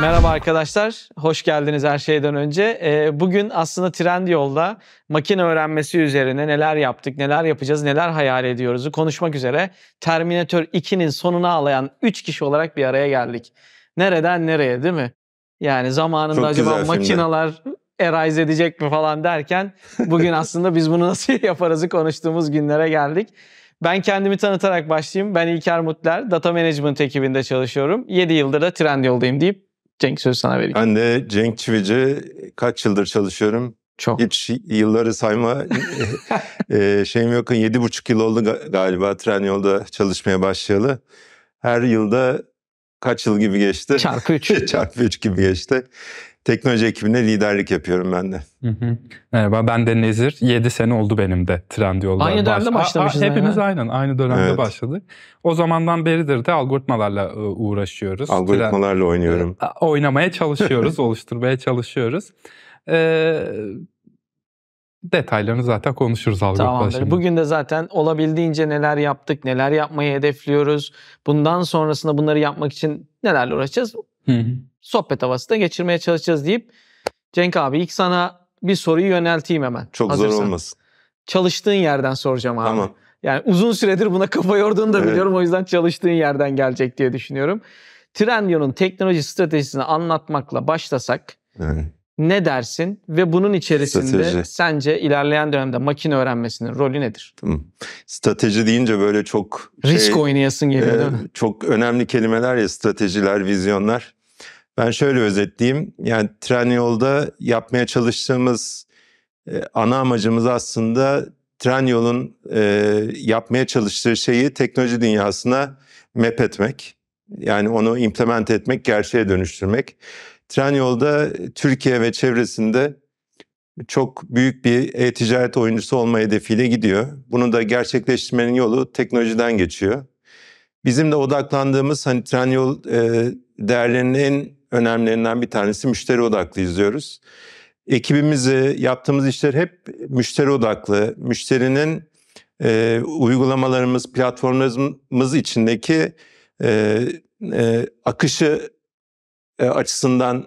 Merhaba arkadaşlar, hoş geldiniz her şeyden önce. Ee, bugün aslında trend yolda makine öğrenmesi üzerine neler yaptık, neler yapacağız, neler hayal ediyoruzu konuşmak üzere Terminator 2'nin sonunu ağlayan 3 kişi olarak bir araya geldik. Nereden nereye değil mi? Yani zamanında Çok acaba makineler eraiz edecek mi falan derken bugün aslında biz bunu nasıl yaparızı konuştuğumuz günlere geldik. Ben kendimi tanıtarak başlayayım. Ben İlker Mutler, Data Management ekibinde çalışıyorum. 7 yıldır da Trendyol'dayım deyip Cenk söz sana vereyim. Ben de Cenk Çivici kaç yıldır çalışıyorum. Çok. Hiç yılları sayma e, şeyim yok. Yedi buçuk yıl oldu galiba tren yolda çalışmaya başlayalı. Her yılda kaç yıl gibi geçti? Çarpı üç. Çarpı üç gibi geçti teknoloji ekibine liderlik yapıyorum ben de. Hı hı. Merhaba ben de Nezir. 7 sene oldu benim de Trendyol'da. Aynı dönemde baş... başlamışız. A, a, hepimiz aynı, aynen aynı dönemde evet. başladık. O zamandan beridir de algoritmalarla ıı, uğraşıyoruz. Algoritmalarla Tren... oynuyorum. Iı, oynamaya çalışıyoruz, oluşturmaya çalışıyoruz. Ee, detaylarını zaten konuşuruz algoritmalar. şimdi. Bugün de zaten olabildiğince neler yaptık, neler yapmayı hedefliyoruz. Bundan sonrasında bunları yapmak için nelerle uğraşacağız Hı hı. Sohbet havası geçirmeye çalışacağız deyip Cenk abi ilk sana bir soruyu yönelteyim hemen. Çok hazırsan. zor olmasın. Çalıştığın yerden soracağım abi. Tamam. Yani uzun süredir buna kafa yorduğunu da biliyorum. Evet. O yüzden çalıştığın yerden gelecek diye düşünüyorum. Trendyol'un teknoloji stratejisini anlatmakla başlasak evet. ne dersin ve bunun içerisinde Strateji. sence ilerleyen dönemde makine öğrenmesinin rolü nedir? Tamam. Strateji deyince böyle çok... Şey, Risk oynayasın geliyor e, değil mi? Çok önemli kelimeler ya stratejiler, vizyonlar. Ben şöyle özetleyeyim. Yani tren yolda yapmaya çalıştığımız e, ana amacımız aslında tren yolun e, yapmaya çalıştığı şeyi teknoloji dünyasına map etmek. Yani onu implement etmek, gerçeğe dönüştürmek. Tren yolda Türkiye ve çevresinde çok büyük bir e-ticaret oyuncusu olma hedefiyle gidiyor. Bunu da gerçekleştirmenin yolu teknolojiden geçiyor. Bizim de odaklandığımız hani tren yol e, değerlerinin en önemlerinden bir tanesi müşteri odaklı izliyoruz. Ekibimizi, yaptığımız işler hep müşteri odaklı. Müşterinin e, uygulamalarımız, platformlarımız içindeki e, e, akışı e, açısından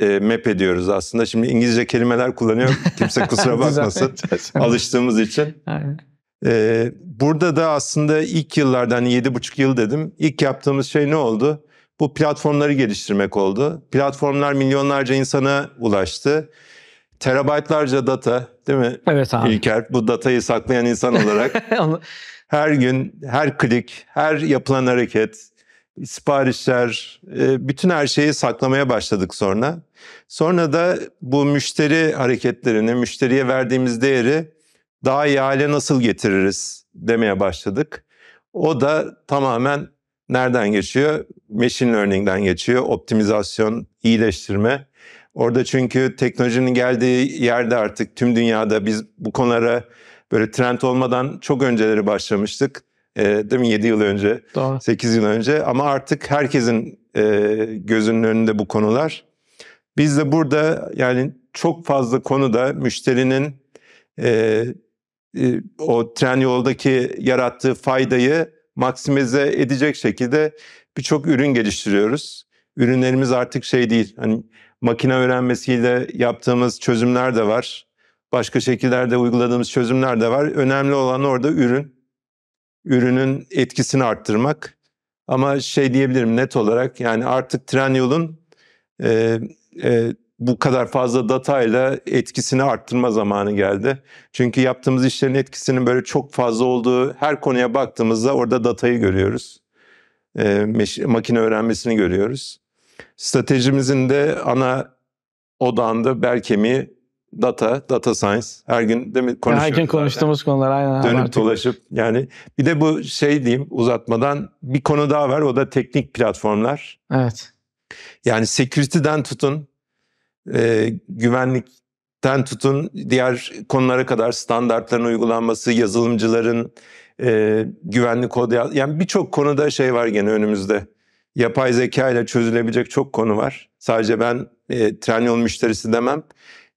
e, map ediyoruz aslında. Şimdi İngilizce kelimeler kullanıyorum. Kimse kusura bakmasın. Alıştığımız için. Aynen. E, burada da aslında ilk yıllardan hani 7,5 yıl dedim. İlk yaptığımız şey ne oldu? Bu platformları geliştirmek oldu. Platformlar milyonlarca insana ulaştı. Terabaytlarca data değil mi? Evet abi. İlker bu datayı saklayan insan olarak her gün, her klik, her yapılan hareket, siparişler, e, bütün her şeyi saklamaya başladık sonra. Sonra da bu müşteri hareketlerini, müşteriye verdiğimiz değeri daha iyi hale nasıl getiririz demeye başladık. O da tamamen Nereden geçiyor? Machine learning'den geçiyor. Optimizasyon, iyileştirme. Orada çünkü teknolojinin geldiği yerde artık tüm dünyada biz bu konulara böyle trend olmadan çok önceleri başlamıştık. E, değil mi? 7 yıl önce, Doğru. 8 yıl önce. Ama artık herkesin e, gözünün önünde bu konular. Biz de burada yani çok fazla konuda müşterinin e, e, o tren yoldaki yarattığı faydayı maksimize edecek şekilde birçok ürün geliştiriyoruz. Ürünlerimiz artık şey değil. Hani makine öğrenmesiyle yaptığımız çözümler de var. Başka şekillerde uyguladığımız çözümler de var. Önemli olan orada ürün. Ürünün etkisini arttırmak. Ama şey diyebilirim net olarak yani artık tren e, e, bu kadar fazla datayla etkisini arttırma zamanı geldi. Çünkü yaptığımız işlerin etkisinin böyle çok fazla olduğu her konuya baktığımızda orada datayı görüyoruz. E, makine öğrenmesini görüyoruz. Stratejimizin de ana odağında bel kemiği data, data science. Her gün değil mi konuşuyoruz? Her gün konuştuğumuz zaten. konular aynen. Dönüp artık. dolaşıp yani bir de bu şey diyeyim uzatmadan bir konu daha var o da teknik platformlar. Evet. Yani security'den tutun e, güvenlikten tutun diğer konulara kadar standartların uygulanması, yazılımcıların e, güvenli kod yaz- yani birçok konuda şey var gene önümüzde. Yapay zeka ile çözülebilecek çok konu var. Sadece ben e, tren yol müşterisi demem.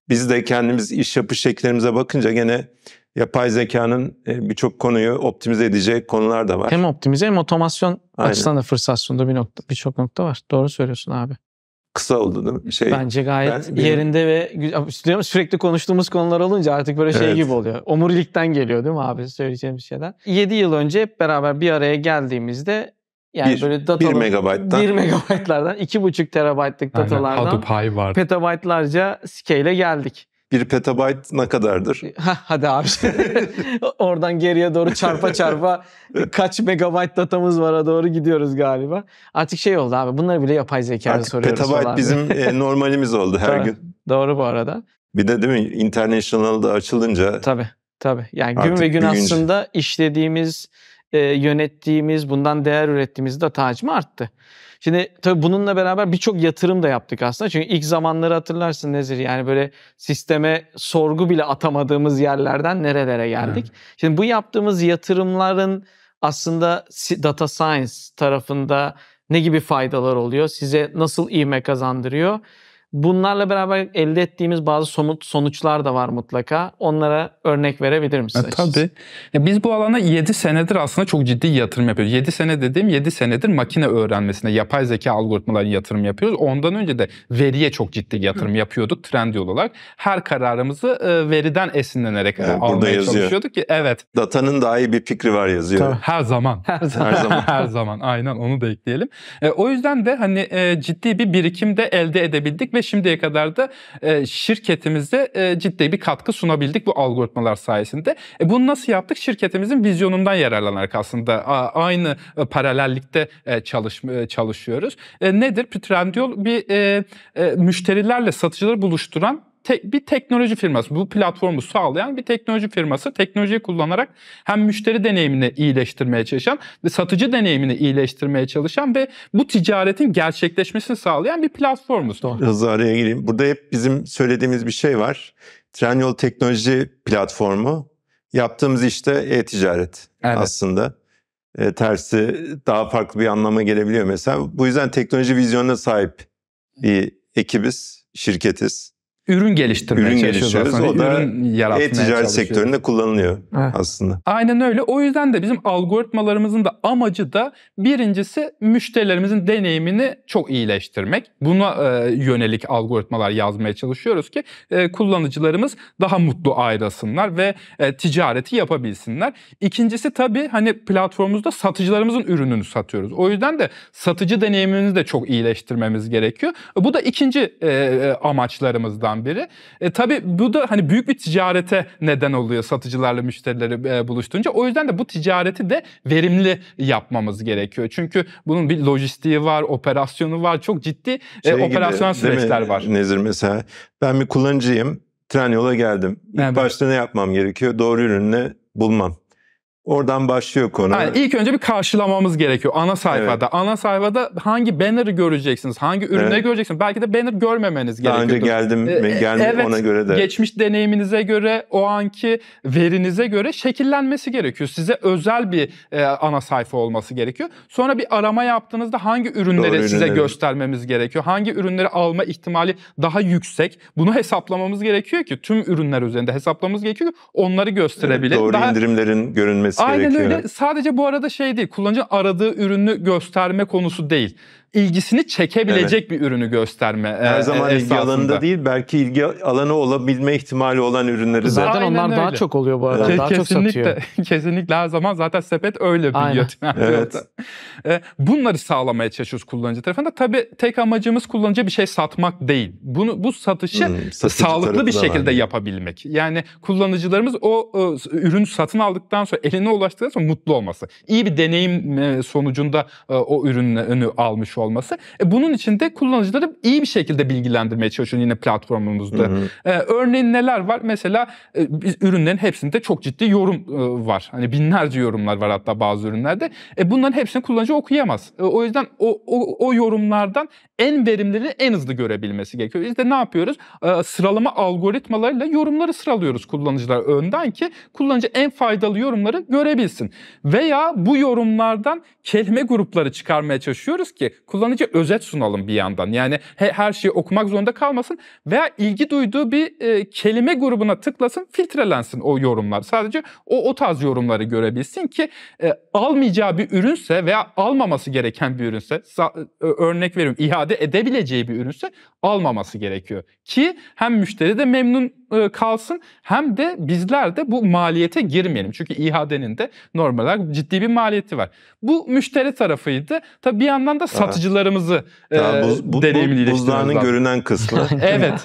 Biz de kendimiz iş yapış şekillerimize bakınca gene yapay zekanın e, birçok konuyu optimize edecek konular da var. Hem optimize hem otomasyon Aynen. açısından da fırsat sunduğu bir nokta, birçok nokta var. Doğru söylüyorsun abi kısa oldu değil mi? Şey, Bence gayet ben, benim... yerinde ve güzel. Sürekli konuştuğumuz konular olunca artık böyle şey evet. gibi oluyor. Omurilikten geliyor değil mi abi Söyleyeceğim bir şeyden. 7 yıl önce hep beraber bir araya geldiğimizde yani bir, böyle data 1 megabayttan 1 megabaytlardan 2,5 terabaytlık datalardan petabaytlarca scale'e geldik bir petabyte ne kadardır? hadi abi. Oradan geriye doğru çarpa çarpa kaç megabyte datamız vara doğru gidiyoruz galiba. Artık şey oldu abi bunları bile yapay zekaya Artık soruyoruz. Petabyte falan. bizim e, normalimiz oldu her gün. Doğru bu arada. Bir de değil mi international da açılınca. Tabii tabii. Yani gün ve gün büyüyünce. aslında işlediğimiz, e, yönettiğimiz, bundan değer ürettiğimiz data hacmi arttı. Şimdi tabii bununla beraber birçok yatırım da yaptık aslında. Çünkü ilk zamanları hatırlarsın Nezir yani böyle sisteme sorgu bile atamadığımız yerlerden nerelere geldik. Hmm. Şimdi bu yaptığımız yatırımların aslında data science tarafında ne gibi faydalar oluyor? Size nasıl ivme kazandırıyor? Bunlarla beraber elde ettiğimiz bazı somut sonuçlar da var mutlaka. Onlara örnek verebilir misiniz? E, tabii. Ya e, biz bu alana 7 senedir aslında çok ciddi yatırım yapıyoruz. 7 sene dediğim 7 senedir makine öğrenmesine, yapay zeka algoritmalarına yatırım yapıyoruz. Ondan önce de veriye çok ciddi yatırım Hı. yapıyorduk trend yol olarak. Her kararımızı e, veriden esinlenerek evet, e, almaya burada yazıyor. çalışıyorduk ki evet. Datanın daha iyi bir fikri var yazıyor. Tabii. Her zaman. Her zaman. Her zaman. Her zaman. Aynen onu da ekleyelim. E, o yüzden de hani e, ciddi bir birikim de elde edebildik ve şimdiye kadar da e, şirketimize e, ciddi bir katkı sunabildik bu algoritmalar sayesinde. E, bunu nasıl yaptık? Şirketimizin vizyonundan yararlanarak aslında a, aynı e, paralellikte e, çalış, e, çalışıyoruz. E, nedir? Trendyol bir e, e, müşterilerle satıcıları buluşturan te, bir teknoloji firması, bu platformu sağlayan bir teknoloji firması teknolojiyi kullanarak hem müşteri deneyimini iyileştirmeye çalışan satıcı deneyimini iyileştirmeye çalışan ve bu ticaretin gerçekleşmesini sağlayan bir platformuz. Hızlı araya gireyim. Burada hep bizim söylediğimiz bir şey var. Trenyol Teknoloji Platformu yaptığımız işte e-ticaret evet. aslında. E, tersi daha farklı bir anlama gelebiliyor mesela. Bu yüzden teknoloji vizyonuna sahip bir ekibiz, şirketiz ürün geliştirmeye ürün çalışıyoruz aslında. O da e-ticaret sektöründe kullanılıyor evet. aslında. Aynen öyle. O yüzden de bizim algoritmalarımızın da amacı da birincisi müşterilerimizin deneyimini çok iyileştirmek. Buna e, yönelik algoritmalar yazmaya çalışıyoruz ki e, kullanıcılarımız daha mutlu ayrılsınlar ve e, ticareti yapabilsinler. İkincisi tabii hani platformumuzda satıcılarımızın ürününü satıyoruz. O yüzden de satıcı deneyimimizi de çok iyileştirmemiz gerekiyor. Bu da ikinci e, e amaçlarımızdan bunlardan biri. E, tabii bu da hani büyük bir ticarete neden oluyor satıcılarla müşterileri e, buluşturunca. O yüzden de bu ticareti de verimli yapmamız gerekiyor. Çünkü bunun bir lojistiği var, operasyonu var. Çok ciddi e, şey e, gibi, süreçler mi? var. Nezir mesela ben bir kullanıcıyım. Tren yola geldim. İlk evet. başta ne yapmam gerekiyor? Doğru ürünü bulmam. Oradan başlıyor konu. Yani ilk önce bir karşılamamız gerekiyor ana sayfada. Evet. Ana sayfada hangi banner'ı göreceksiniz, hangi ürünleri evet. göreceksiniz. Belki de banner görmemeniz gerekiyor. Daha önce geldim mi, ee, e, geldim evet, ona göre de. Geçmiş deneyiminize göre, o anki verinize göre şekillenmesi gerekiyor. Size özel bir e, ana sayfa olması gerekiyor. Sonra bir arama yaptığınızda hangi ürünleri Doğru size ürünleri. göstermemiz gerekiyor? Hangi ürünleri alma ihtimali daha yüksek? Bunu hesaplamamız gerekiyor ki tüm ürünler üzerinde hesaplamamız gerekiyor. Onları gösterebilir. Evet, doğru daha... indirimlerin görünmesi Aynen öyle. Sadece bu arada şey değil. Kullanıcı aradığı ürünü gösterme konusu değil ilgisini çekebilecek evet. bir ürünü gösterme. Her e, zaman esasında. alanında değil belki ilgi alanı olabilme ihtimali olan ürünleri. Zaten Aynen onlar öyle. daha çok oluyor bu arada. Evet. Daha kesinlikle, çok satıyor. Kesinlikle her zaman zaten sepet öyle bir Aynen. Evet. E, bunları sağlamaya çalışıyoruz kullanıcı tarafında. Tabii tek amacımız kullanıcı bir şey satmak değil. Bunu Bu satışı hmm, sağlıklı bir şekilde var. yapabilmek. Yani kullanıcılarımız o e, ürünü satın aldıktan sonra eline ulaştıktan sonra mutlu olması. İyi bir deneyim e, sonucunda e, o ürünü almış olması olması. E, bunun için de kullanıcıları iyi bir şekilde bilgilendirmeye çalışıyoruz yine platformumuzda. Hı E, örneğin neler var? Mesela e, biz ürünlerin hepsinde çok ciddi yorum e, var. Hani binlerce yorumlar var hatta bazı ürünlerde. E, bunların hepsini kullanıcı okuyamaz. E, o yüzden o, o, o yorumlardan en verimleri en hızlı görebilmesi gerekiyor. Biz de ne yapıyoruz? E, sıralama algoritmalarıyla yorumları sıralıyoruz kullanıcılar önden ki kullanıcı en faydalı yorumları görebilsin. Veya bu yorumlardan kelime grupları çıkarmaya çalışıyoruz ki kullanıcı özet sunalım bir yandan. Yani he, her şeyi okumak zorunda kalmasın veya ilgi duyduğu bir e, kelime grubuna tıklasın, filtrelensin o yorumlar. Sadece o o tarz yorumları görebilsin ki e, almayacağı bir ürünse veya almaması gereken bir ürünse, e, örnek veriyorum, iade edebileceği bir ürünse almaması gerekiyor ki hem müşteri de memnun e, kalsın hem de bizler de bu maliyete girmeyelim. Çünkü İHA'denin de normal olarak ciddi bir maliyeti var. Bu müşteri tarafıydı. Tabii bir yandan da satıcılarımızı ha. e, bu, Buzdağının görünen kısmı. evet.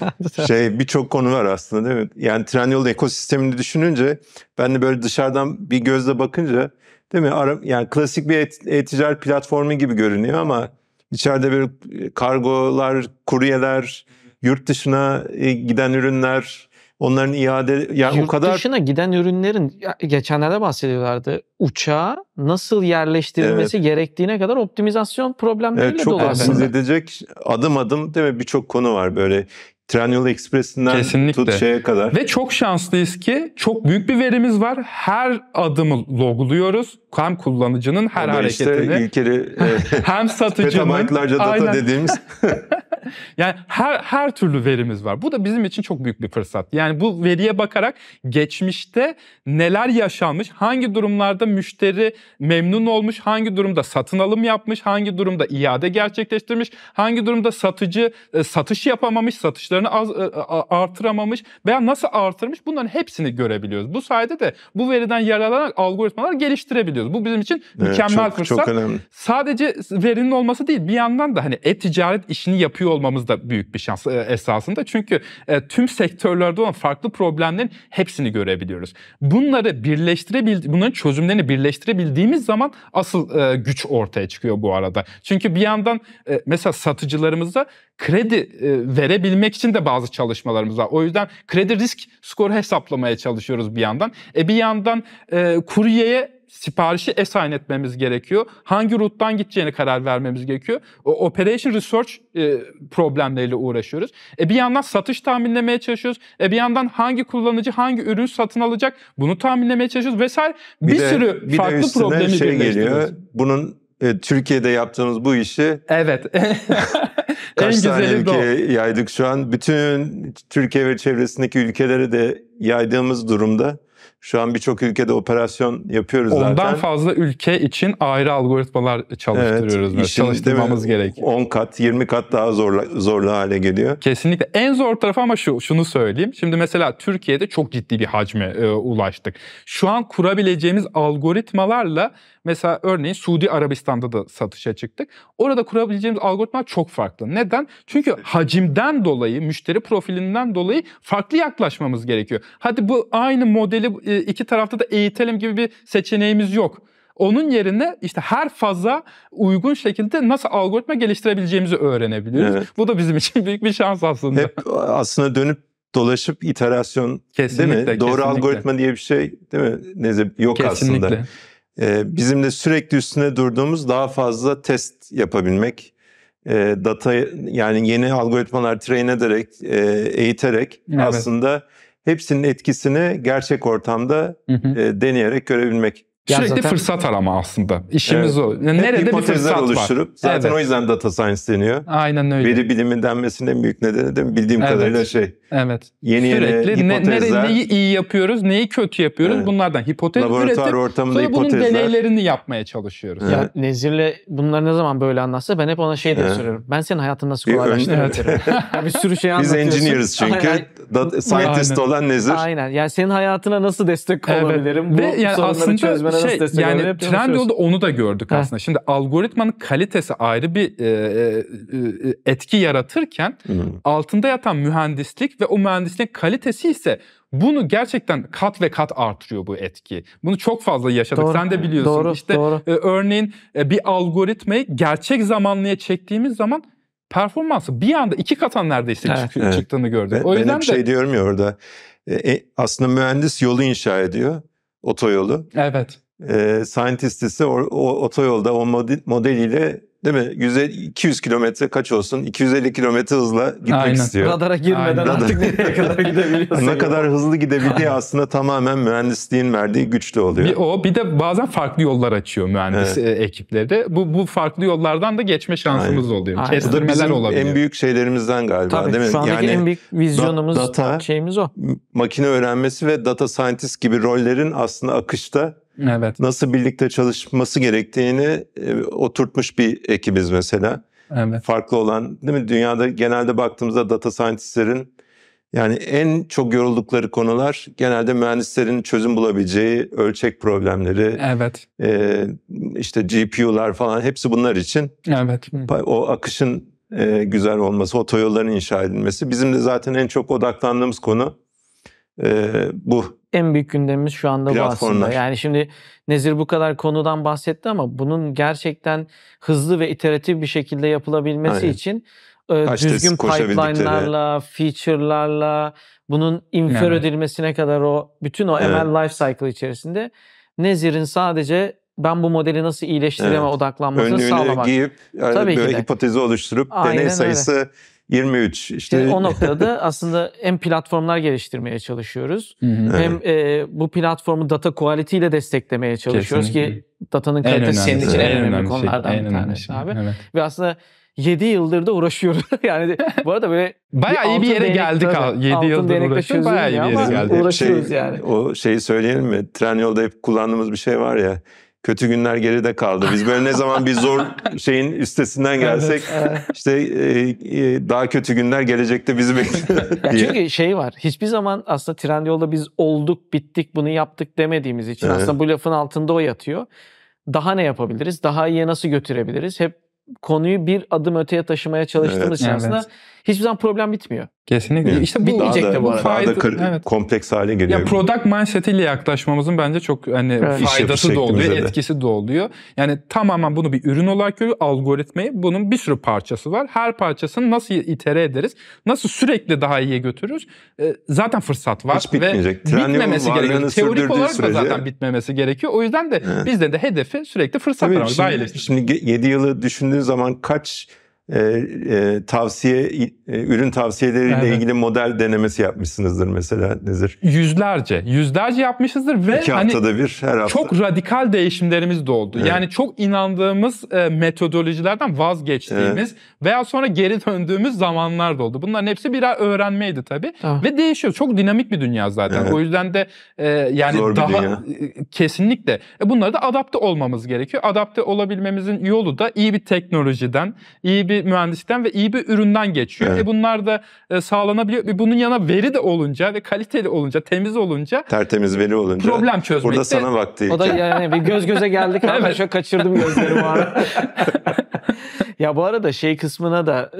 şey birçok konu var aslında değil mi? Yani Trendyol ekosistemini düşününce ben de böyle dışarıdan bir gözle bakınca değil mi? yani klasik bir e-ticaret et, platformu gibi görünüyor ama içeride bir kargolar, kuryeler, yurt dışına e, giden ürünler, Onların iade yani Yurt o kadar dışına giden ürünlerin geçenlerde bahsediyorlardı. Uçağa nasıl yerleştirilmesi evet. gerektiğine kadar optimizasyon problemleriyle evet, çok dolu aslında. edecek adım adım değil mi birçok konu var böyle Trendyol Express'inden Kesinlikle. tut şeye kadar. Ve çok şanslıyız ki çok büyük bir verimiz var. Her adımı logluyoruz. Hem kullanıcının her Ama hareketini. Işte ilkeri, e, hem satıcının. Petabaytlarca data aynen. dediğimiz. yani her her türlü verimiz var. Bu da bizim için çok büyük bir fırsat. Yani bu veriye bakarak geçmişte neler yaşanmış, hangi durumlarda müşteri memnun olmuş, hangi durumda satın alım yapmış, hangi durumda iade gerçekleştirmiş, hangi durumda satıcı e, satış yapamamış, satışları artışlarını az, e, artıramamış veya nasıl artırmış bunların hepsini görebiliyoruz. Bu sayede de bu veriden yararlanarak algoritmalar geliştirebiliyoruz. Bu bizim için evet, mükemmel çok, fırsat. Çok önemli. Sadece verinin olması değil bir yandan da hani e-ticaret işini yapıyor olmamız da büyük bir şans e, esasında. Çünkü e, tüm sektörlerde olan farklı problemlerin hepsini görebiliyoruz. Bunları birleştirebildi bunların çözümlerini birleştirebildiğimiz zaman asıl güç ortaya çıkıyor bu arada. Çünkü bir yandan mesela satıcılarımıza kredi verebilmek için için de bazı çalışmalarımız var. O yüzden kredi risk skoru hesaplamaya çalışıyoruz bir yandan. E bir yandan e, kuryeye siparişi esayen etmemiz gerekiyor. Hangi ruttan gideceğine karar vermemiz gerekiyor. O operation research e, problemleriyle uğraşıyoruz. E bir yandan satış tahminlemeye çalışıyoruz. E bir yandan hangi kullanıcı hangi ürün satın alacak bunu tahminlemeye çalışıyoruz vesaire. Bir, bir de, sürü bir farklı de şey problemi şey geliyor. Bunun e, Türkiye'de yaptığınız bu işi Evet. Kaç en tane ülkeye o. yaydık şu an. Bütün Türkiye ve çevresindeki ülkelere de yaydığımız durumda. Şu an birçok ülkede operasyon yapıyoruz Ondan zaten. Ondan fazla ülke için ayrı algoritmalar çalıştırıyoruz. Evet, işin, çalıştırmamız gerek. 10 kat, 20 kat daha zorla, zorlu hale geliyor. Kesinlikle. En zor tarafı ama şu, şunu söyleyeyim. Şimdi mesela Türkiye'de çok ciddi bir hacme e, ulaştık. Şu an kurabileceğimiz algoritmalarla mesela örneğin Suudi Arabistan'da da satışa çıktık. Orada kurabileceğimiz algoritmalar çok farklı. Neden? Çünkü hacimden dolayı, müşteri profilinden dolayı farklı yaklaşmamız gerekiyor. Hadi bu aynı modeli e, iki tarafta da eğitelim gibi bir seçeneğimiz yok. Onun yerine işte her faza uygun şekilde nasıl algoritma geliştirebileceğimizi öğrenebiliyoruz. Evet. Bu da bizim için büyük bir şans aslında. Hep aslında dönüp dolaşıp iterasyon kesinlikle, değil mi? Kesinlikle. Doğru algoritma diye bir şey değil mi? Neyse yok kesinlikle. aslında. Ee, bizim de sürekli üstüne durduğumuz daha fazla test yapabilmek. E, data yani yeni algoritmalar train ederek, e, eğiterek evet. aslında hepsinin etkisini gerçek ortamda hı hı. E, deneyerek görebilmek. Sürekli zaten... fırsat arama aslında. İşimiz evet. o. Yani nerede bir fırsat oluşturup, var. Zaten evet. o yüzden data science deniyor. Aynen öyle. Veri bilimi denmesinin büyük nedeni de bildiğim evet. kadarıyla şey. Evet. Yeni Sürekli yeni hipotezler. Ne, neyi iyi yapıyoruz, neyi kötü yapıyoruz evet. bunlardan hipotez Laboratuvar üretip ortamında sonra hipotezler. bunun deneylerini yapmaya çalışıyoruz. Evet. Ya Nezir'le bunları ne zaman böyle anlatsa ben hep ona şey de evet. soruyorum. Ben senin hayatını nasıl kolaylaştırıyorum? Evet. yani bir sürü şey anlatıyorsun. Biz engineers çünkü. Aynen. Scientist Aynen. olan Nezir. Aynen. Yani senin hayatına nasıl destek olabilirim? Evet. Bu Ve yani sorunları çözmene şey yani Trendyol'da onu da gördük ha. aslında. Şimdi algoritmanın kalitesi ayrı bir e, e, e etki yaratırken hmm. altında yatan mühendislik ve o mühendisliğin kalitesi ise bunu gerçekten kat ve kat artırıyor bu etki. Bunu çok fazla yaşadık. Doğru. Sen de biliyorsun. Doğru, işte doğru. E, örneğin e, bir algoritmayı gerçek zamanlıya çektiğimiz zaman performansı bir anda iki katan neredeyse evet. çık- evet. çıktığını gördük. Ben, o yüzden ben hep de... şey diyorum ya orada. E, e, aslında mühendis yolu inşa ediyor otoyolu. Evet e, Scientist ise o, o otoyolda o model, modeliyle değil mi? 100, 200 kilometre kaç olsun? 250 kilometre hızla gitmek Aynen. istiyor. Radara girmeden Aynen. artık nereye kadar gidebiliyorsun. ne kadar hızlı gidebildiği aslında tamamen mühendisliğin verdiği güçlü oluyor. Bir o bir de bazen farklı yollar açıyor mühendis evet. E, ekipleri de. Bu, bu farklı yollardan da geçme şansımız Aynen. oluyor. Aynen. Kestirmeler olabiliyor. en büyük şeylerimizden galiba Tabii, değil mi? Şu andaki yani, en büyük vizyonumuz, data, şeyimiz o. Makine öğrenmesi ve data scientist gibi rollerin aslında akışta Evet. Nasıl birlikte çalışması gerektiğini e, oturtmuş bir ekibiz mesela. Evet. Farklı olan değil mi? Dünyada genelde baktığımızda data scientistlerin yani en çok yoruldukları konular genelde mühendislerin çözüm bulabileceği ölçek problemleri. Evet. E, işte GPU'lar falan hepsi bunlar için. Evet. O akışın e, güzel olması, otoyolların inşa edilmesi. Bizim de zaten en çok odaklandığımız konu e, bu en büyük gündemimiz şu anda bu aslında. Yani şimdi Nezir bu kadar konudan bahsetti ama bunun gerçekten hızlı ve iteratif bir şekilde yapılabilmesi Aynen. için e, Kaç düzgün pipeline'larla, feature'larla, bunun infer yani. edilmesine kadar o bütün o evet. ML life cycle içerisinde Nezir'in sadece ben bu modeli nasıl iyileştireme evet. odaklanmasını Önlüğünü sağlamak. Önlüğünü giyip yani Tabii böyle hipotezi oluşturup Aynen deney sayısı öyle 23 işte. Şimdi e, o noktada aslında hem platformlar geliştirmeye çalışıyoruz. Hı-hı. hem e, bu platformu data quality ile desteklemeye çalışıyoruz Kesinlikle. ki datanın kalitesi senin için en, en önemli, önemli şey, konulardan bir tanesi şey. abi. Evet. Ve aslında 7 yıldır da uğraşıyoruz. yani bu arada böyle bayağı iyi bir yere geldik. 7 yıldır uğraşıyoruz. Bayağı iyi bir yere geldik. Uğraşıyoruz şey, yani. O şeyi söyleyelim mi? Tren yolda hep kullandığımız bir şey var ya kötü günler geride kaldı. Biz böyle ne zaman bir zor şeyin üstesinden gelsek işte e, e, daha kötü günler gelecekte bizi bekliyor. çünkü şey var. Hiçbir zaman aslında Trendyol'da biz olduk, bittik, bunu yaptık demediğimiz için aslında bu lafın altında o yatıyor. Daha ne yapabiliriz? Daha iyiye nasıl götürebiliriz? Hep konuyu bir adım öteye taşımaya çalıştığımız evet. aslında evet hiçbir zaman problem bitmiyor. Kesinlikle. İşte bu bitmeyecek de, de bu arada. Fayda, kar- evet. kompleks hale geliyor. Ya product ile yaklaşmamızın bence çok hani evet. faydası da oluyor, etkisi de oluyor. Yani tamamen bunu bir ürün olarak görüyor. Algoritmayı bunun bir sürü parçası var. Her parçasını nasıl itere ederiz? Nasıl sürekli daha iyiye götürürüz? Ee, zaten fırsat var Hiç bitmeyecek. ve Trendyol bitmemesi gerekiyor. Teorik olarak sürece... da zaten bitmemesi gerekiyor. O yüzden de evet. bizde de hedefi sürekli fırsat var. Şimdi, şimdi 7 yılı düşündüğün zaman kaç e, e, tavsiye e, ürün tavsiyeleriyle evet. ilgili model denemesi yapmışsınızdır mesela Nezir. Yüzlerce, yüzlerce yapmışızdır ve İki hani haftada bir her hafta. çok radikal değişimlerimiz de oldu. Evet. Yani çok inandığımız e, metodolojilerden vazgeçtiğimiz evet. veya sonra geri döndüğümüz zamanlar da oldu. Bunların hepsi birer öğrenmeydi tabii ah. ve değişiyor. Çok dinamik bir dünya zaten. Evet. O yüzden de e, yani Zor daha dünya. E, kesinlikle e, bunlara da adapte olmamız gerekiyor. Adapte olabilmemizin yolu da iyi bir teknolojiden, iyi bir mühendisten ve iyi bir üründen geçiyor. Evet. E bunlar da e, sağlanabiliyor. Bunun yana veri de olunca ve kaliteli olunca, temiz olunca tertemiz veri olunca problem çözmekte. Burada sana vakti. O da yani bir göz göze geldik ama evet. şöyle kaçırdım gözlerimi ara. ya bu arada şey kısmına da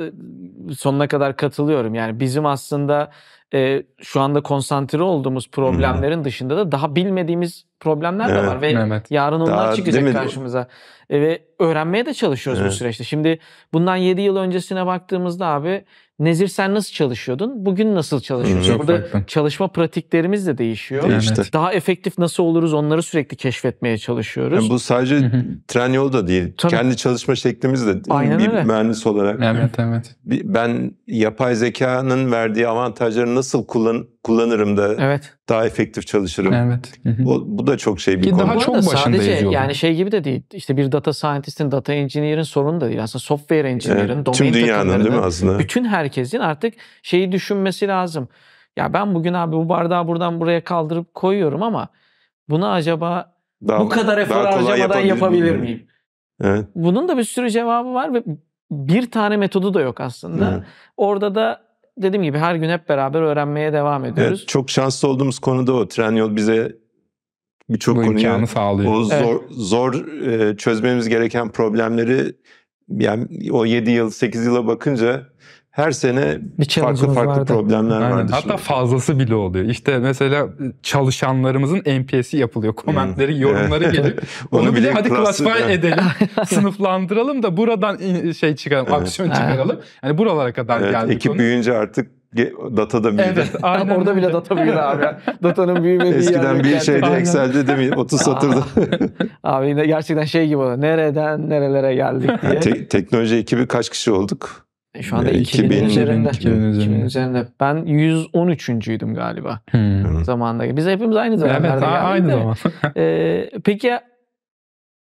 e, sonuna kadar katılıyorum. Yani bizim aslında e, şu anda konsantre olduğumuz problemlerin hmm. dışında da daha bilmediğimiz problemler evet, de var ve Mehmet. yarın onlar daha, çıkacak karşımıza. E, ve öğrenmeye de çalışıyoruz evet. bu süreçte. Şimdi bundan 7 yıl öncesine baktığımızda abi Nezir sen nasıl çalışıyordun? Bugün nasıl çalışıyorsun? Çok Burada farklı. çalışma pratiklerimiz de değişiyor. Değişti. Daha efektif nasıl oluruz onları sürekli keşfetmeye çalışıyoruz. Yani bu sadece Hı-hı. tren yolu da değil. Tabii. Kendi çalışma şeklimiz de Aynen bir öyle. mühendis olarak. Evet evet. Ben yapay zekanın verdiği avantajları nasıl kullan kullanırım da evet. daha efektif çalışırım. Evet. Bu, bu da çok şey bir Ki konu. Daha çok sadece yani şey gibi de değil. İşte bir data scientist'in, data engineer'in sorunu da değil. Aslında software engineer'in, evet. domain Tüm dünyanın değil mi aslında? Bütün herkesin artık şeyi düşünmesi lazım. Ya ben bugün abi bu bardağı buradan buraya kaldırıp koyuyorum ama bunu acaba daha, bu kadar efor harcamadan yapabilir miyim? miyim? Evet. Bunun da bir sürü cevabı var ve bir tane metodu da yok aslında. Hı. Orada da dediğim gibi her gün hep beraber öğrenmeye devam ediyoruz. Evet, çok şanslı olduğumuz konuda o. Trenyol bize birçok konuya imkanı sağlıyor. O zor, evet. zor e, çözmemiz gereken problemleri yani o 7 yıl 8 yıla bakınca her sene bir farklı farklı vardı. problemler Aynen. vardı. Hatta şimdi. fazlası bile oluyor. İşte mesela çalışanlarımızın NPS'i yapılıyor. Hmm. Komentleri, hmm. yorumları gelip, Onu, Onu bile hadi klasify edelim. sınıflandıralım da buradan şey çıkaralım, evet. aksiyon çıkaralım. Yani buralara kadar evet, geldik. Ekip onu. büyünce artık data da büyüdü. Evet, aynen. Orada bile data büyüdü abi. Datanın büyümediği Eskiden bir şeyde aynen. Excel'de değil mi? 30 satırda. abi gerçekten şey gibi oldu. Nereden nerelere geldik diye. Te- teknoloji ekibi kaç kişi olduk? E, şu anda 2000 üzerinde. 2000'in üzerinde. üzerinde. Ben 113.'üydüm galiba hmm. zamanda. Biz hepimiz aynı dönemlerde evet, geldik. aynı zaman. ee, peki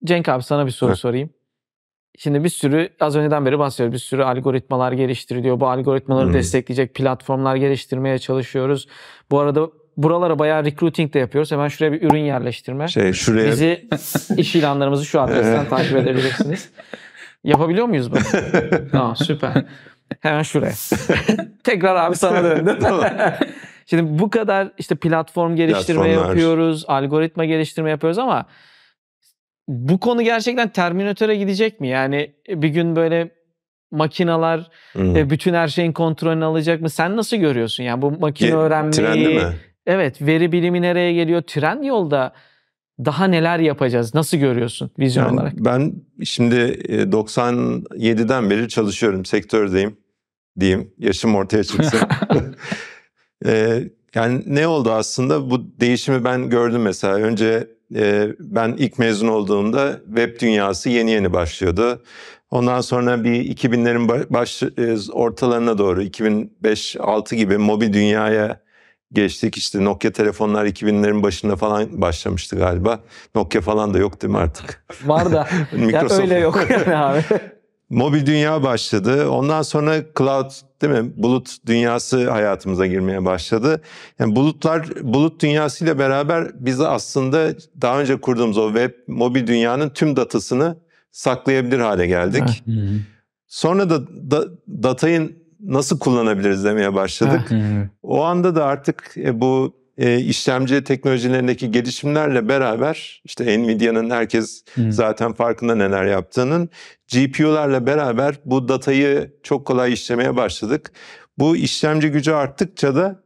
Cenk abi sana bir soru sorayım. Şimdi bir sürü az önceden beri bahsediyoruz. Bir sürü algoritmalar geliştiriliyor. Bu algoritmaları hmm. destekleyecek platformlar geliştirmeye çalışıyoruz. Bu arada buralara bayağı recruiting de yapıyoruz. Hemen şuraya bir ürün yerleştirme. Şey şuraya. Bizi iş ilanlarımızı şu adresten takip edebilirsiniz. Yapabiliyor muyuz bunu? tamam süper. Hemen şuraya. Tekrar abi sana döndüm. Şimdi bu kadar işte platform geliştirme yapıyoruz, algoritma geliştirme yapıyoruz ama bu konu gerçekten Terminatöre gidecek mi? Yani bir gün böyle makinalar hmm. E, bütün her şeyin kontrolünü alacak mı? Sen nasıl görüyorsun? Yani bu makine öğrenmeyi... Trendi mi? Evet, veri bilimi nereye geliyor? Trend yolda daha neler yapacağız? Nasıl görüyorsun vizyon yani olarak? Ben şimdi 97'den e, beri çalışıyorum, sektördeyim diyeyim. Yaşım ortaya çıksın. E, yani ne oldu aslında? Bu değişimi ben gördüm mesela. Önce e, ben ilk mezun olduğumda web dünyası yeni yeni başlıyordu. Ondan sonra bir 2000'lerin baş, ortalarına doğru 2005-6 gibi mobil dünyaya geçtik. İşte Nokia telefonlar 2000'lerin başında falan başlamıştı galiba. Nokia falan da yok değil mi artık? Var da. Microsoft. Ya öyle yok yani abi. Mobil dünya başladı. Ondan sonra cloud değil mi? Bulut dünyası hayatımıza girmeye başladı. Yani bulutlar, bulut dünyasıyla beraber biz aslında daha önce kurduğumuz o web, mobil dünyanın tüm datasını saklayabilir hale geldik. Sonra da, da datayın nasıl kullanabiliriz demeye başladık. o anda da artık e, bu e, işlemci teknolojilerindeki gelişimlerle beraber işte Nvidia'nın herkes zaten farkında neler yaptığının GPU'larla beraber bu datayı çok kolay işlemeye başladık. Bu işlemci gücü arttıkça da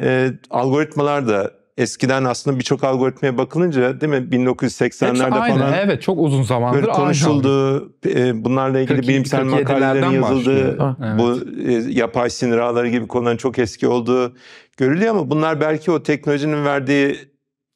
e, algoritmalar da eskiden aslında birçok algoritmaya bakılınca değil mi 1980'lerde falan evet çok uzun zamandır konuşuldu. E, bunlarla ilgili 42, bilimsel makalelerin yazıldığı evet. bu e, yapay sinir ağları gibi konuların çok eski olduğu görülüyor ama bunlar belki o teknolojinin verdiği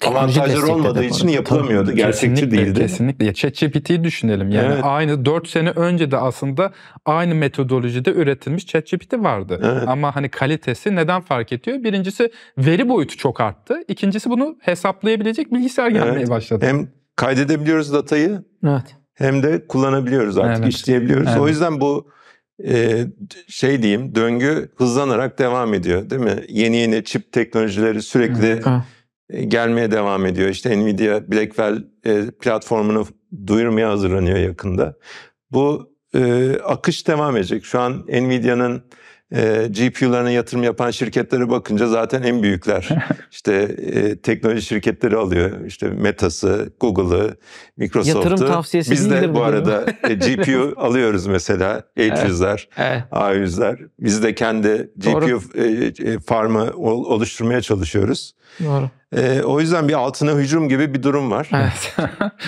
Avantajları olmadığı için yapılamıyordu. Tabii, Gerçekçi kesinlikle, değildi. Kesinlikle. ChatGPT'yi düşünelim. Yani evet. aynı 4 sene önce de aslında aynı metodolojide üretilmiş ChatGPT vardı. Evet. Ama hani kalitesi neden fark ediyor? Birincisi veri boyutu çok arttı. İkincisi bunu hesaplayabilecek bilgisayar gelmeye evet. başladı. Hem kaydedebiliyoruz datayı. Evet. Hem de kullanabiliyoruz artık, evet. işleyebiliyoruz. Evet. O yüzden bu ee, şey diyeyim döngü hızlanarak devam ediyor değil mi? Yeni yeni çip teknolojileri sürekli Hı. E, gelmeye devam ediyor. İşte Nvidia Blackwell e, platformunu duyurmaya hazırlanıyor yakında. Bu e, akış devam edecek. Şu an Nvidia'nın e, ee, GPU'larına yatırım yapan şirketlere bakınca zaten en büyükler. işte e, teknoloji şirketleri alıyor. İşte Meta'sı, Google'ı, Microsoft'u. Yatırım tavsiyesi Biz de bu arada e, GPU alıyoruz mesela. 800'ler, evet. A100'ler. Biz de kendi GPU e, e, farmı oluşturmaya çalışıyoruz. Doğru. E, o yüzden bir altına hücum gibi bir durum var. Evet.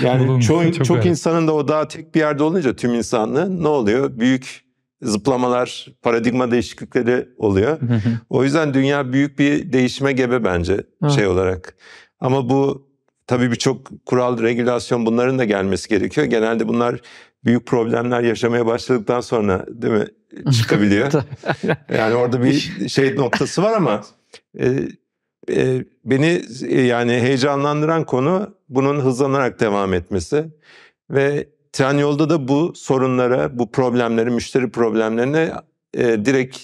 yani çok, çok, çok insanın da o daha tek bir yerde olunca tüm insanlığı ne oluyor? Büyük zıplamalar, paradigma değişiklikleri oluyor. O yüzden dünya büyük bir değişime gebe bence şey olarak. Ama bu tabii birçok kural, regülasyon bunların da gelmesi gerekiyor. Genelde bunlar büyük problemler yaşamaya başladıktan sonra değil mi çıkabiliyor. yani orada bir şey noktası var ama e, e, beni e, yani heyecanlandıran konu bunun hızlanarak devam etmesi ve Tranyol'da da bu sorunlara, bu problemleri, müşteri problemlerine e, direkt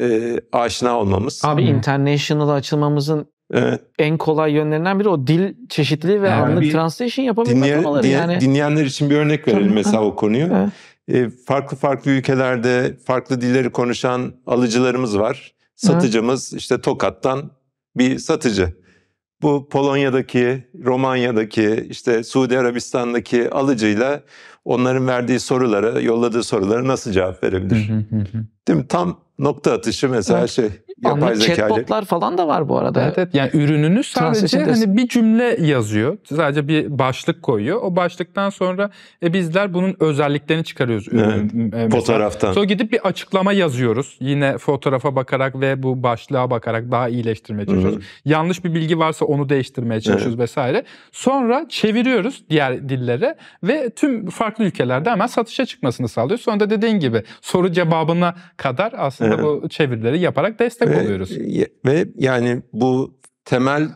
e, aşina olmamız. Abi hmm. international açılmamızın Evet. En kolay yönlerinden biri o dil çeşitliliği ve yani anlık translation yapabilmeleri. Dinleyen, yani. Dinleyenler için bir örnek verelim Tabii. mesela o konuyu. Evet. E, farklı farklı ülkelerde farklı dilleri konuşan alıcılarımız var. Satıcımız evet. işte Tokat'tan bir satıcı bu Polonya'daki, Romanya'daki, işte Suudi Arabistan'daki alıcıyla onların verdiği sorulara, yolladığı sorulara nasıl cevap verebilir? Değil mi? Tam nokta atışı mesela evet. şey yapay zekayla. Chatbotlar falan da var bu arada. Evet, evet. yani ürününü sadece hani bir cümle yazıyor. Sadece bir başlık koyuyor. O başlıktan sonra e, bizler bunun özelliklerini çıkarıyoruz. Ürünün, evet, e, fotoğraftan. Sonra gidip bir açıklama yazıyoruz. Yine fotoğrafa bakarak ve bu başlığa bakarak daha iyileştirmeye çalışıyoruz. Hı-hı. Yanlış bir bilgi varsa onu değiştirmeye çalışıyoruz evet. vesaire. Sonra çeviriyoruz diğer dillere ve tüm farklı ülkelerde hemen satışa çıkmasını sağlıyor. Sonra da dediğin gibi soru cevabına kadar aslında evet. bu çevirileri yaparak destek kayboluyoruz. Ve, ve yani bu temel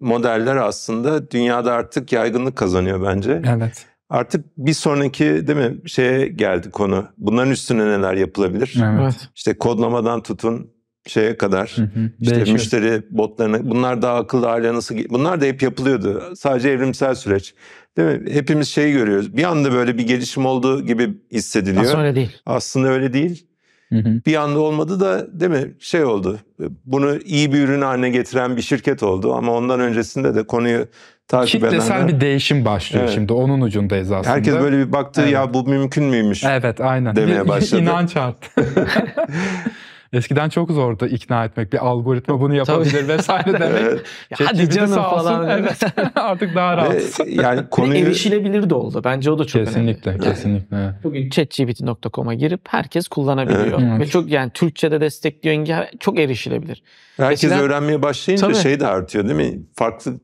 modeller aslında dünyada artık yaygınlık kazanıyor bence. Evet. Artık bir sonraki değil mi şeye geldi konu. Bunların üstüne neler yapılabilir? Evet. İşte kodlamadan tutun şeye kadar hı hı. işte müşteri botlarına bunlar daha akıllı hale nasıl bunlar da hep yapılıyordu. Sadece evrimsel süreç. Değil mi? Hepimiz şeyi görüyoruz. Bir anda böyle bir gelişim olduğu gibi hissediliyor. Aslında öyle değil. Aslında öyle değil. Hı Bir anda olmadı da değil mi şey oldu. Bunu iyi bir ürün haline getiren bir şirket oldu ama ondan öncesinde de konuyu takip Kitlesel edenler. Kitlesel bir değişim başlıyor evet. şimdi onun ucundayız aslında. Herkes böyle bir baktı evet. ya bu mümkün müymüş? Evet aynen. Demeye başladı. İnanç arttı. Eskiden çok zordu ikna etmek. Bir algoritma bunu yapabilir vesaire demek. evet. Hadi canım falan. Evet. Artık daha rahat. yani konuyu... Erişilebilir de oldu. Bence o da çok kesinlikle, önemli. Kesinlikle, yani. kesinlikle. Bugün chatgpt.com'a girip herkes kullanabiliyor. Evet. Ve çok yani Türkçe'de destekliyor İngilizce çok erişilebilir. Herkes Eskiden... öğrenmeye başlayınca Tabii. şey de artıyor değil mi? Farklı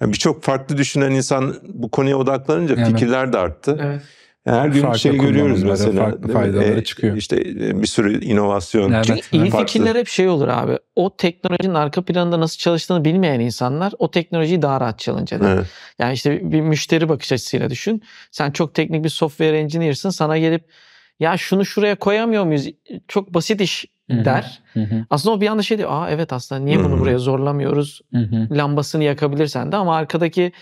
yani birçok farklı düşünen insan bu konuya odaklanınca evet. fikirler de arttı. Evet. Yani her gün bir şey görüyoruz mesela. Farklı faydaları e, çıkıyor. İşte e, bir sürü inovasyon. Evet. Çünkü iyi farklı. fikirler hep şey olur abi. O teknolojinin arka planında nasıl çalıştığını bilmeyen insanlar o teknolojiyi daha rahat challenge eder. Evet. Yani işte bir müşteri bakış açısıyla düşün. Sen çok teknik bir software engineer'sın. Sana gelip ya şunu şuraya koyamıyor muyuz? Çok basit iş der. Hı hı. Aslında o bir anda şey diyor. Aa evet aslında niye bunu hı hı. buraya zorlamıyoruz? Hı hı. Lambasını yakabilirsen de ama arkadaki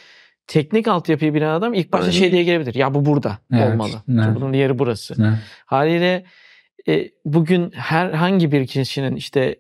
teknik altyapıyı bilen adam ilk başta Öyle. şey diye gelebilir. Ya bu burada evet, olmalı. Evet. Bunun yeri burası. Evet. Haliyle e, bugün herhangi bir kişinin işte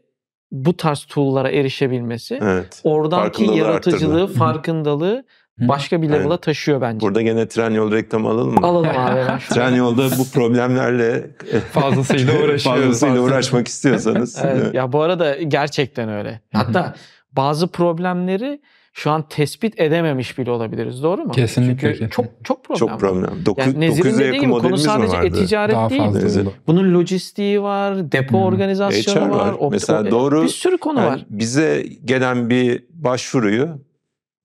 bu tarz tool'lara erişebilmesi evet. oradaki yaratıcılığı, arttırdı. farkındalığı başka bir level'a evet. taşıyor bence. Burada gene tren yol reklamı alalım mı? Alalım abi. tren yolda bu problemlerle fazlasıyla uğraşıyoruz. Fazlasıyla uğraşmak istiyorsanız. evet. Ya bu arada gerçekten öyle. Hatta bazı problemleri şu an tespit edememiş bile olabiliriz. Doğru mu? Kesinlikle. Çünkü çok çok problem. Çok problem. Doku, yani Nezir'in dediği gibi konu sadece e-ticaret Daha değil. Fazla Bunun lojistiği var, depo hmm. organizasyonu HR var. var. Mesela e, doğru bir sürü konu yani var. Bize gelen bir başvuruyu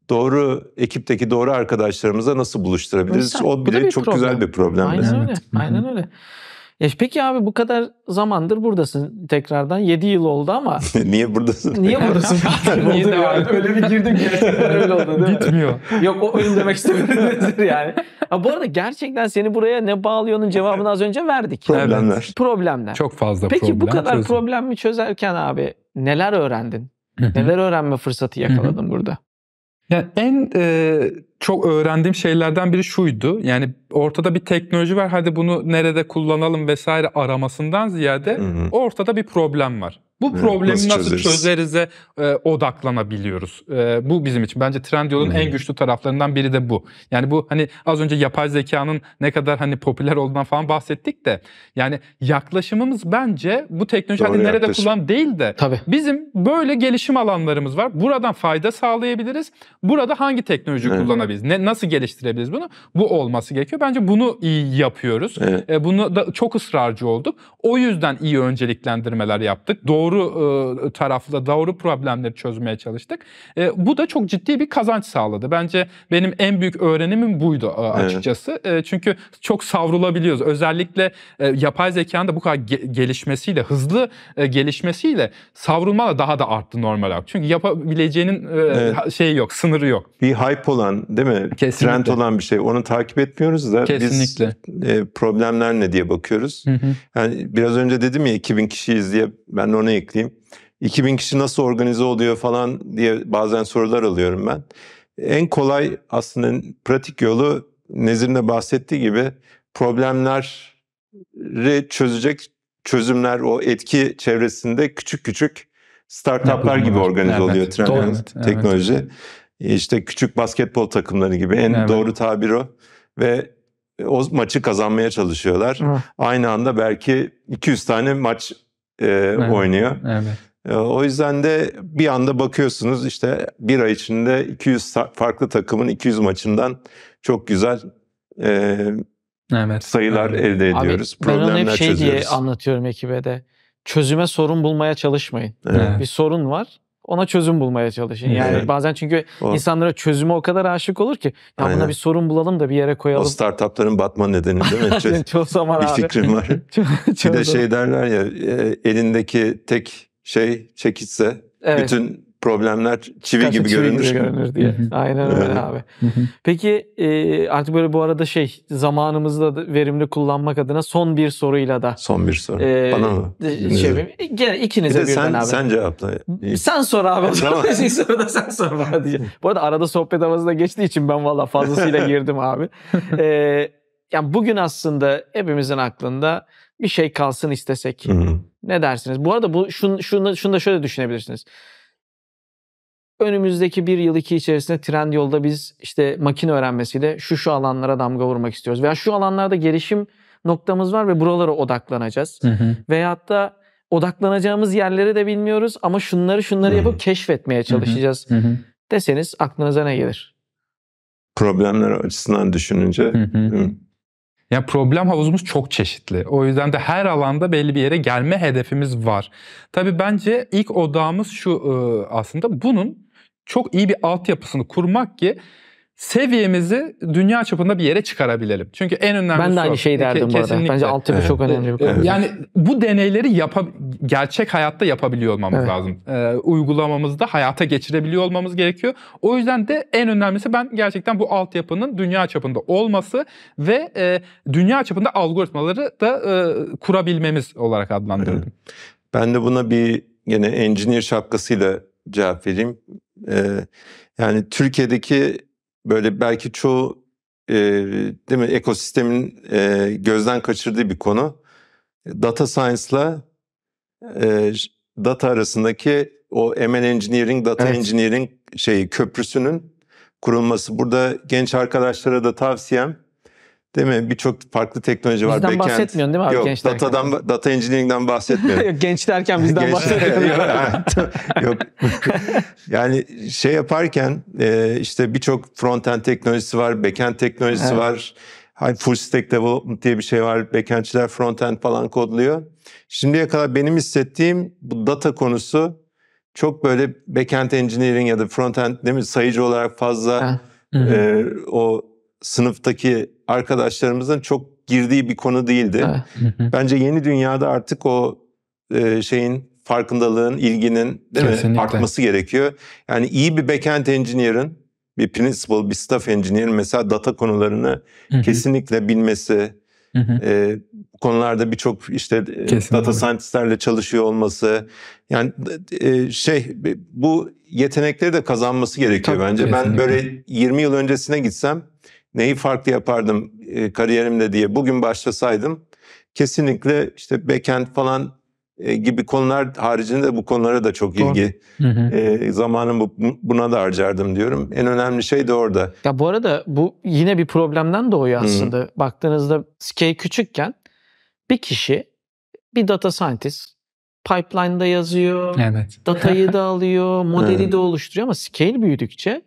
doğru ekipteki doğru arkadaşlarımıza nasıl buluşturabiliriz? Mesela, o bile çok problem. güzel bir problem. Aynen mesela. öyle. Aynen öyle. Ya peki abi bu kadar zamandır buradasın tekrardan. 7 yıl oldu ama. niye buradasın? Niye buradasın? niye de yani? Öyle bir girdim ki öyle oldu değil mi? Bitmiyor. Yok o oyun demek istemedim yani. Ha, bu arada gerçekten seni buraya ne bağlıyor'nun cevabını az önce verdik. Problemler. Evet. Problemler. Çok fazla peki, problem. Peki bu kadar çözüm. problemi çözerken abi neler öğrendin? neler öğrenme fırsatı yakaladın burada? Yani en e, çok öğrendiğim şeylerden biri şuydu. Yani ortada bir teknoloji var. Hadi bunu nerede kullanalım vesaire aramasından ziyade hı hı. ortada bir problem var. Bu ee, problemi nasıl, nasıl çözeriz? e, odaklanabiliyoruz. E, bu bizim için bence Trendyol'un en güçlü taraflarından biri de bu. Yani bu hani az önce yapay zekanın ne kadar hani popüler olduğundan falan bahsettik de yani yaklaşımımız bence bu teknoloji Doğru hadi nerede kullan değil de Tabii. bizim böyle gelişim alanlarımız var. Buradan fayda sağlayabiliriz. Burada hangi teknoloji evet. kullanabiliriz? Ne nasıl geliştirebiliriz bunu? Bu olması gerekiyor. Bence bunu iyi yapıyoruz. Evet. E, bunu da çok ısrarcı olduk. O yüzden iyi önceliklendirmeler yaptık. Doğru doğru e, tarafla doğru problemleri çözmeye çalıştık. E, bu da çok ciddi bir kazanç sağladı. Bence benim en büyük öğrenimim buydu e, açıkçası. Evet. çünkü çok savrulabiliyoruz. Özellikle e, yapay zekanın da bu kadar gelişmesiyle, hızlı gelişmesiyle savrulma da daha da arttı normal olarak. Çünkü yapabileceğinin evet. şeyi yok, sınırı yok. Bir hype olan değil mi? Kesinlikle. Trend olan bir şey. Onu takip etmiyoruz da Kesinlikle. biz problemler ne diye bakıyoruz. Hı hı. Yani biraz önce dedim ya 2000 kişiyiz diye ben ona ekleyeyim. 2000 kişi nasıl organize oluyor falan diye bazen sorular alıyorum ben. En kolay aslında pratik yolu Nezir'in de bahsettiği gibi problemleri çözecek çözümler o etki çevresinde küçük küçük startuplar gibi organize evet, oluyor tren evet, teknoloji. Evet. İşte küçük basketbol takımları gibi en evet. doğru tabir o ve o maçı kazanmaya çalışıyorlar. Hı. Aynı anda belki 200 tane maç e, evet. oynuyor. Evet. E, o yüzden de bir anda bakıyorsunuz işte bir ay içinde 200 farklı takımın 200 maçından çok güzel e, evet. sayılar evet. elde ediyoruz. Abi, Problemler ben onu hep şey çözüyoruz. diye anlatıyorum ekibe de. Çözüme sorun bulmaya çalışmayın. Evet. bir sorun var ona çözüm bulmaya çalışın. Yani evet. bazen çünkü o. insanlara çözüme o kadar aşık olur ki ya Aynen. buna bir sorun bulalım da bir yere koyalım. O startupların batma nedeni değil mi? Çöz... Çoğu zaman bir abi. fikrim var. Ço- bir de şey derler ya e, elindeki tek şey çekitse evet. bütün problemler çivi gibi çivi görünür. Gibi görünür diye. Aynen öyle abi. Peki e, artık böyle bu arada şey zamanımızı da verimli kullanmak adına son bir soruyla da. Son bir soru. E, Bana mı? E, şey, gene ikinize bir birden sen, abi. Sen cevapla. Sen sor abi. E, tamam. soru da sen sor bana diye. Bu arada arada sohbet havası da geçtiği için ben valla fazlasıyla girdim abi. E, yani bugün aslında hepimizin aklında bir şey kalsın istesek. Hı-hı. Ne dersiniz? Bu arada bu şunu, şunu, şunu da şöyle düşünebilirsiniz önümüzdeki bir yıl iki içerisinde trend yolda biz işte makine öğrenmesiyle şu şu alanlara damga vurmak istiyoruz. Veya şu alanlarda gelişim noktamız var ve buralara odaklanacağız. Hı hı. Veyahut da odaklanacağımız yerleri de bilmiyoruz ama şunları şunları yapıp keşfetmeye çalışacağız hı hı. hı deseniz aklınıza ne gelir? Problemler açısından düşününce hı hı. Değil mi? problem havuzumuz çok çeşitli. O yüzden de her alanda belli bir yere gelme hedefimiz var. Tabii bence ilk odağımız şu aslında bunun çok iyi bir altyapısını kurmak ki seviyemizi dünya çapında bir yere çıkarabilelim. Çünkü en önemli Ben de aynı şeyi e, derdim Ke- bu arada. Bence altyapı evet. çok önemli bir konu. Evet. Yani bu deneyleri yap gerçek hayatta yapabiliyor olmamız evet. lazım. Ee, uygulamamızda hayata geçirebiliyor olmamız gerekiyor. O yüzden de en önemlisi ben gerçekten bu altyapının dünya çapında olması ve e, dünya çapında algoritmaları da e, kurabilmemiz olarak adlandırdım. Evet. Ben de buna bir yine engineer şapkasıyla cevap vereyim. E, yani Türkiye'deki böyle belki çoğu e, değil mi ekosistemin e, gözden kaçırdığı bir konu. Data Science'la e, data arasındaki o ML Engineering, Data evet. Engineering şeyi köprüsünün kurulması. Burada genç arkadaşlara da tavsiyem Değil mi? Birçok farklı teknoloji var. Bizden Backend. bahsetmiyorsun değil mi abi Yok, genç Datadan, data engineering'den bahsetmiyorum. genç derken bizden genç bahsetmiyorum. Yok. yani şey yaparken e, işte birçok frontend teknolojisi var, backend teknolojisi evet. var. Hani full stack development diye bir şey var. Backend'çiler frontend falan kodluyor. Şimdiye kadar benim hissettiğim bu data konusu çok böyle backend engineering ya da frontend değil mi sayıcı olarak fazla e, o sınıftaki arkadaşlarımızın çok girdiği bir konu değildi. Bence yeni dünyada artık o e, şeyin farkındalığın, ilginin değil mi artması gerekiyor. Yani iyi bir backend engineer'ın bir principal, bir staff engineer mesela data konularını Hı-hı. kesinlikle bilmesi, Hı-hı. e, bu konularda birçok işte e, kesinlikle. data scientistlerle çalışıyor olması, yani e, şey bu yetenekleri de kazanması gerekiyor Tabii, bence. Kesinlikle. Ben böyle 20 yıl öncesine gitsem neyi farklı yapardım e, kariyerimde diye bugün başlasaydım kesinlikle işte backend falan e, gibi konular haricinde bu konulara da çok Doğru. ilgi. Hı hı. E, zamanımı buna da harcardım diyorum. En önemli şey de orada. Ya bu arada bu yine bir problemden doğuyor aslında. Hı. Baktığınızda scale küçükken bir kişi bir data scientist pipeline'da yazıyor. Evet. Datayı da alıyor, modeli de oluşturuyor ama scale büyüdükçe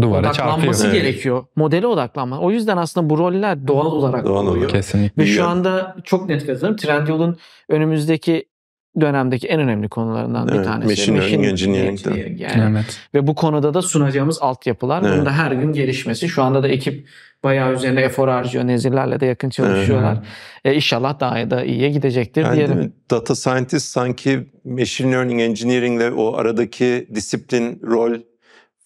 Duvara odaklanması çarpıyor. gerekiyor. Evet. Modele odaklanma. O yüzden aslında bu roller doğal olarak doğal oluyor. Kesinlikle. Ve şu anda çok net kazanırım. Trendyol'un önümüzdeki dönemdeki en önemli konularından evet, bir tanesi. Machine Learning Engineering. Yani. Evet. Ve bu konuda da sunacağımız altyapılar. Evet. Bunun da her gün gelişmesi. Şu anda da ekip bayağı üzerine efor harcıyor. Nezirlerle de yakın çalışıyorlar. Evet. E, inşallah daha da iyiye gidecektir yani diyelim. Data Scientist sanki Machine Learning Engineering'le o aradaki disiplin, rol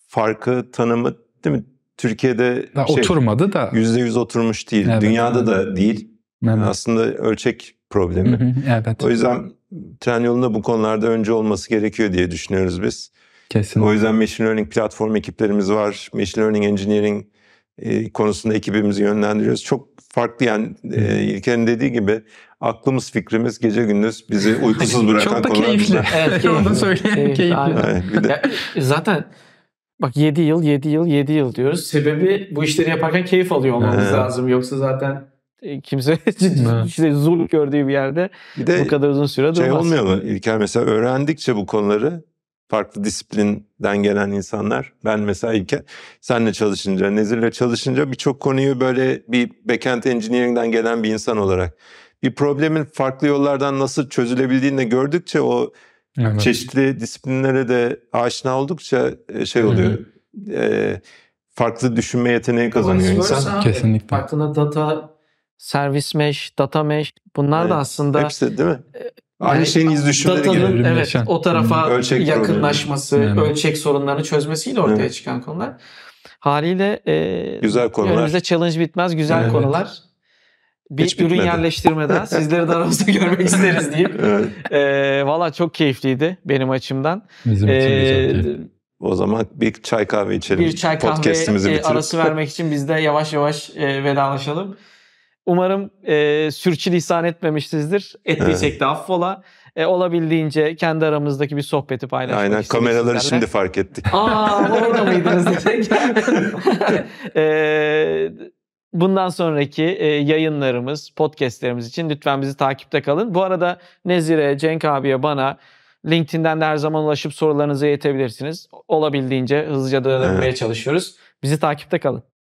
farkı tanımı değil mi? Türkiye'de da şey, oturmadı da yüzde yüz oturmuş değil. Evet, Dünyada evet. da değil. Evet. aslında ölçek problemi. Hı evet. O yüzden tren yolunda bu konularda önce olması gerekiyor diye düşünüyoruz biz. kesin O yüzden machine learning platform ekiplerimiz var. Machine learning engineering e, konusunda ekibimizi yönlendiriyoruz. Çok farklı yani e, İlker'in dediği gibi aklımız fikrimiz gece gündüz bizi uykusuz bırakan konular. Çok da keyifli. Evet, keyifli. Onu da söyleyeyim. Keyifli. keyifli. Evet, bir de... ya, zaten Bak 7 yıl, 7 yıl, 7 yıl diyoruz. Sebebi bu işleri yaparken keyif alıyor olmamız lazım. Yoksa zaten e, kimse işte zul gördüğü bir yerde bir de bu kadar uzun süre şey durmaz. Şey olmuyor mu İlker mesela öğrendikçe bu konuları farklı disiplinden gelen insanlar ben mesela İlker senle çalışınca Nezir'le çalışınca birçok konuyu böyle bir backend engineering'den gelen bir insan olarak bir problemin farklı yollardan nasıl çözülebildiğini de gördükçe o Evet. Çeşitli disiplinlere de aşina oldukça e, şey oluyor. E, farklı düşünme yeteneği kazanıyor Doğru, insan. Kesinlikle. Farklı data service mesh, data mesh bunlar evet. da aslında hepsi değil mi? E, Aynı yani, şeyin iz düşümleri datanın, Evet, o tarafa ölçek yakınlaşması, yani. ölçek sorunlarını çözmesiyle ortaya evet. çıkan konular. Haliyle e, güzel konular. Önümüzde challenge bitmez güzel evet. konular bir Hiç ürün bitmedi. yerleştirmeden sizleri de aramızda görmek isteriz deyip. Evet. E, Valla çok keyifliydi benim açımdan. Bizim için ee, O zaman bir çay kahve içelim. Bir çay kahve e, arası vermek için biz de yavaş yavaş e, vedalaşalım. Umarım e, sürçülisan etmemişizdir. Ettiysek evet. de affola. E, olabildiğince kendi aramızdaki bir sohbeti paylaşmak Aynen kameraları sizlerle. şimdi fark ettik. Aa orada mıydınız? e, Bundan sonraki e, yayınlarımız, podcastlerimiz için lütfen bizi takipte kalın. Bu arada Nezire, Cenk abiye, bana LinkedIn'den de her zaman ulaşıp sorularınızı yetebilirsiniz. Olabildiğince hızlıca dönmeye evet. çalışıyoruz. Bizi takipte kalın.